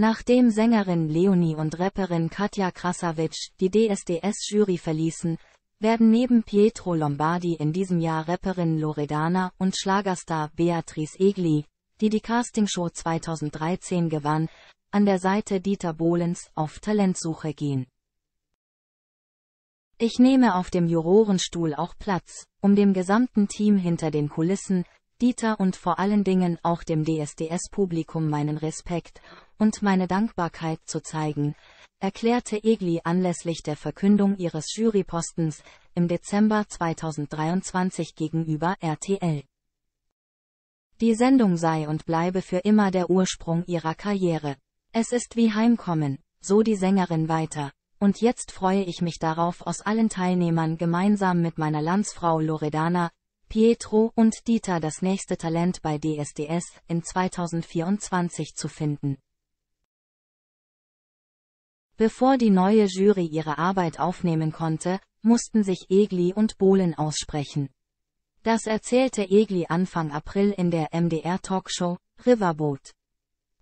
Nachdem Sängerin Leonie und Rapperin Katja Krasavitsch die DSDS-Jury verließen, werden neben Pietro Lombardi in diesem Jahr Rapperin Loredana und Schlagerstar Beatrice Egli, die die Castingshow 2013 gewann, an der Seite Dieter Bohlens auf Talentsuche gehen. Ich nehme auf dem Jurorenstuhl auch Platz, um dem gesamten Team hinter den Kulissen, Dieter und vor allen Dingen auch dem DSDS-Publikum meinen Respekt und meine Dankbarkeit zu zeigen, erklärte Egli anlässlich der Verkündung ihres Jurypostens im Dezember 2023 gegenüber RTL. Die Sendung sei und bleibe für immer der Ursprung ihrer Karriere. Es ist wie Heimkommen, so die Sängerin weiter. Und jetzt freue ich mich darauf, aus allen Teilnehmern gemeinsam mit meiner Landsfrau Loredana, Pietro und Dieter das nächste Talent bei DSDS in 2024 zu finden. Bevor die neue Jury ihre Arbeit aufnehmen konnte, mussten sich Egli und Bohlen aussprechen. Das erzählte Egli Anfang April in der MDR-Talkshow Riverboat.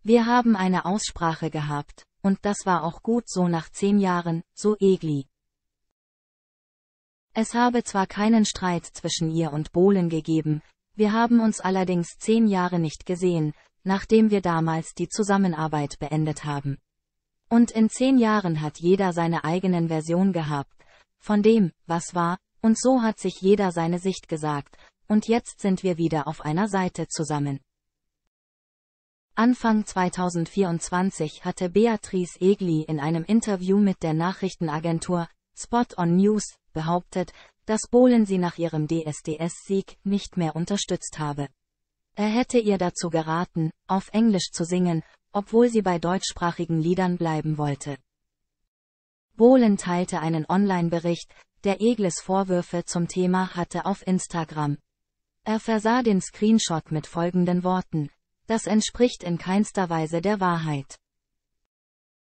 Wir haben eine Aussprache gehabt, und das war auch gut so nach zehn Jahren, so Egli. Es habe zwar keinen Streit zwischen ihr und Bohlen gegeben, wir haben uns allerdings zehn Jahre nicht gesehen, nachdem wir damals die Zusammenarbeit beendet haben. Und in zehn Jahren hat jeder seine eigenen Version gehabt, von dem, was war, und so hat sich jeder seine Sicht gesagt, und jetzt sind wir wieder auf einer Seite zusammen. Anfang 2024 hatte Beatrice Egli in einem Interview mit der Nachrichtenagentur Spot on News behauptet, dass Bohlen sie nach ihrem DSDS-Sieg nicht mehr unterstützt habe. Er hätte ihr dazu geraten, auf Englisch zu singen, obwohl sie bei deutschsprachigen Liedern bleiben wollte. Bohlen teilte einen Online-Bericht, der Egles Vorwürfe zum Thema hatte auf Instagram. Er versah den Screenshot mit folgenden Worten. Das entspricht in keinster Weise der Wahrheit.